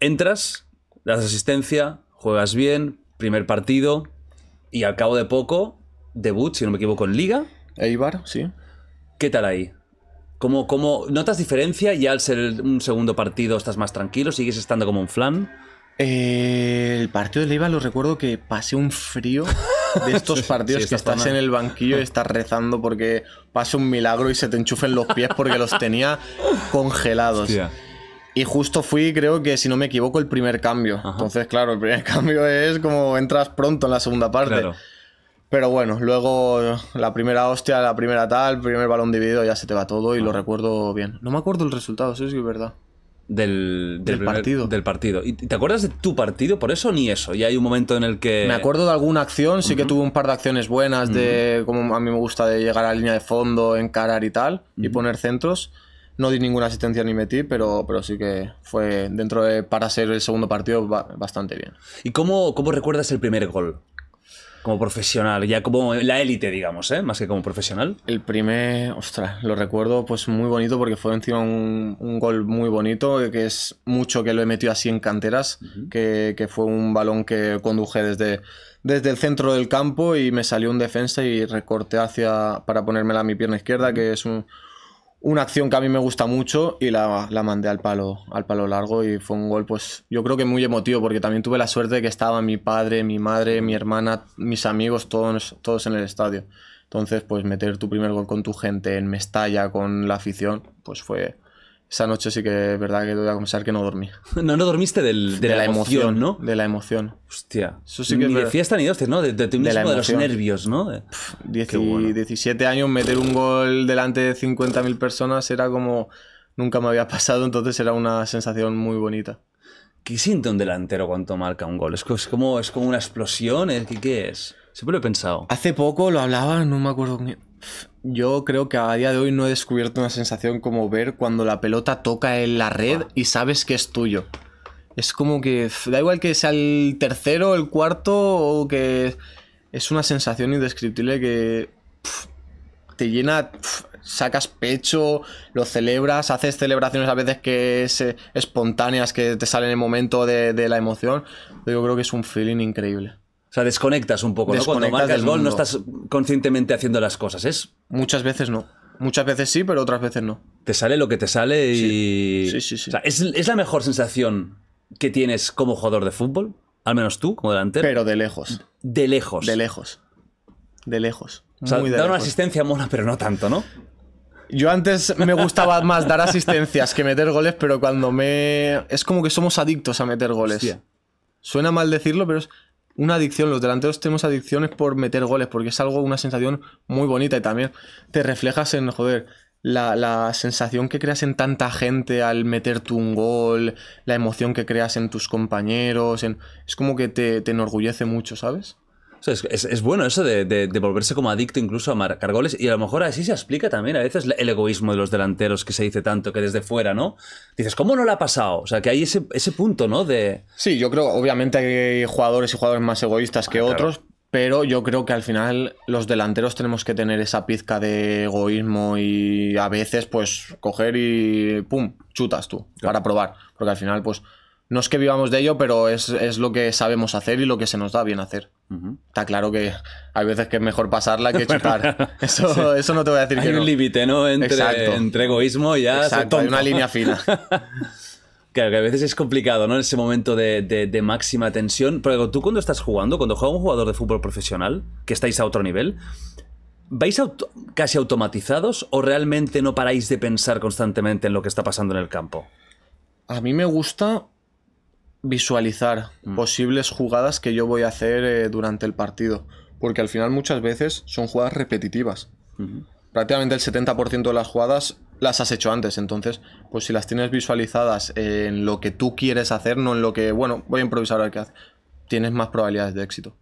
Entras, das asistencia, juegas bien, primer partido y al cabo de poco, debut, si no me equivoco, en Liga. Eibar, sí. ¿Qué tal ahí? ¿Cómo, notas diferencia? Ya al ser un segundo partido estás más tranquilo, sigues estando como un flan. Eh, el partido de Leiva lo recuerdo que pasé un frío de estos partidos que estás en el banquillo y estás rezando porque pase un milagro y se te enchufen los pies porque los tenía congelados. Y justo fui, creo que si no me equivoco, el primer cambio. Entonces, claro, el primer cambio es como entras pronto en la segunda parte. Pero bueno, luego la primera hostia, la primera tal, primer balón dividido, ya se te va todo y lo recuerdo bien. No me acuerdo el resultado, sí, sí es verdad. Del, partido. Del partido. ¿Y te acuerdas de tu partido por eso ni eso? Y hay un momento en el que. Me acuerdo de alguna acción, sí que tuve un par de acciones buenas, de como a mí me gusta de llegar a la línea de fondo, encarar y tal, y poner centros no di ninguna asistencia ni metí, pero, pero sí que fue dentro de, para ser el segundo partido, bastante bien. ¿Y cómo, cómo recuerdas el primer gol? Como profesional, ya como la élite, digamos, ¿eh? más que como profesional. El primer, ostras, lo recuerdo pues muy bonito porque fue encima un, gol muy bonito, que es mucho que lo he metido así en canteras, que, fue un balón que conduje desde, desde el centro del campo y me salió un defensa y recorté hacia para ponérmela a mi pierna izquierda, que es un, una acción que a mí me gusta mucho y la, mandé al palo, al palo largo y fue un gol, pues yo creo que muy emotivo porque también tuve la suerte de que estaba mi padre, mi madre, mi hermana, mis amigos, todos, todos en el estadio. Entonces, pues meter tu primer gol con tu gente en Mestalla, con la afición, pues fue, esa noche sí que es verdad que te voy a confesar que no dormí. No, no dormiste del, de, la, emoción, ¿no? De la emoción. Hostia. ni de fiesta ni de ¿no? De, los nervios, ¿no? 17 años, meter un gol delante de 50.000 personas era como nunca me había pasado, entonces era una sensación muy bonita. ¿Qué siente un delantero cuando marca un gol? ¿Es como, es como una explosión? ¿eh? ¿Qué, qué es? Siempre lo he pensado. Hace poco lo hablaba, no me acuerdo yo creo que a día de hoy no he descubierto una sensación como ver cuando la pelota toca en la red y sabes que es tuyo. Es como que da igual que sea el tercero, el cuarto o que es una sensación indescriptible que te llena, sacas pecho, lo celebras, haces celebraciones a veces que es eh, espontáneas que te salen en el momento de la emoción. Yo creo que es un feeling increíble. O sea, desconectas un poco, ¿no? Cuando marcas el gol no estás conscientemente haciendo las cosas, ¿es? Muchas veces no. Muchas veces sí, pero otras veces no. Te sale lo que te sale y... Sí, sí, sí. O sea, ¿es, la mejor sensación que tienes como jugador de fútbol? Al menos tú, como delantero. Pero de lejos. De lejos. De lejos. De lejos. O sea, Muy dar una asistencia mona, pero no tanto, ¿no? Yo antes me gustaba más dar asistencias que meter goles, pero cuando me... Es como que somos adictos a meter goles. Suena mal decirlo, pero es una adicción. Los delanteros tenemos adicciones por meter goles, porque es algo, una sensación muy bonita y también te reflejas en, joder, la, la, sensación que creas en tanta gente al meterte un gol, la emoción que creas en tus compañeros, en, es como que te, te enorgullece mucho, ¿sabes? es, bueno eso de, volverse como adicto incluso a marcar goles y a lo mejor así se explica también a veces el egoísmo de los delanteros que se dice tanto que desde fuera, ¿no? Dices, ¿cómo no le ha pasado? O sea, que hay ese, punto, ¿no? De... Sí, yo creo, obviamente hay jugadores y jugadores más egoístas que ah, otros, pero yo creo que al final los delanteros tenemos que tener esa pizca de egoísmo y a veces pues coger y ¡pum! chutas tú para probar, porque al final pues no es que vivamos de ello, pero es, lo que sabemos hacer y lo que se nos da bien hacer. Está claro que hay veces que es mejor pasarla que chutar. Eso, no te voy a decir que Hay un límite, ¿no? Entre, egoísmo y ya. Exacto, hay una línea fina. Claro, que a veces es complicado, ¿no? En ese momento de, máxima tensión. Pero tú cuando estás jugando, cuando juega un jugador de fútbol profesional, que estáis a otro nivel, ¿vais casi automatizados o realmente no paráis de pensar constantemente en lo que está pasando en el campo? A mí me gusta visualizar mm. posibles jugadas que yo voy a hacer eh, durante el partido. Porque al final muchas veces son jugadas repetitivas. Prácticamente el 70% de las jugadas las has hecho antes. Entonces, pues si las tienes visualizadas en lo que tú quieres hacer, no en lo que, bueno, voy a improvisar al que tienes más probabilidades de éxito.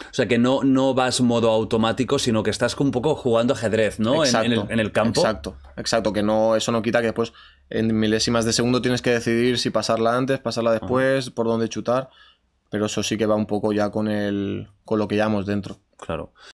O sea, que no, no vas modo automático, sino que estás un poco jugando ajedrez, ¿no? Exacto, en, el, campo. Exacto, exacto, que no, eso no quita que después en milésimas de segundo tienes que decidir si pasarla antes, pasarla después, por dónde chutar, pero eso sí que va un poco ya con, el, con lo que llevamos dentro. Claro.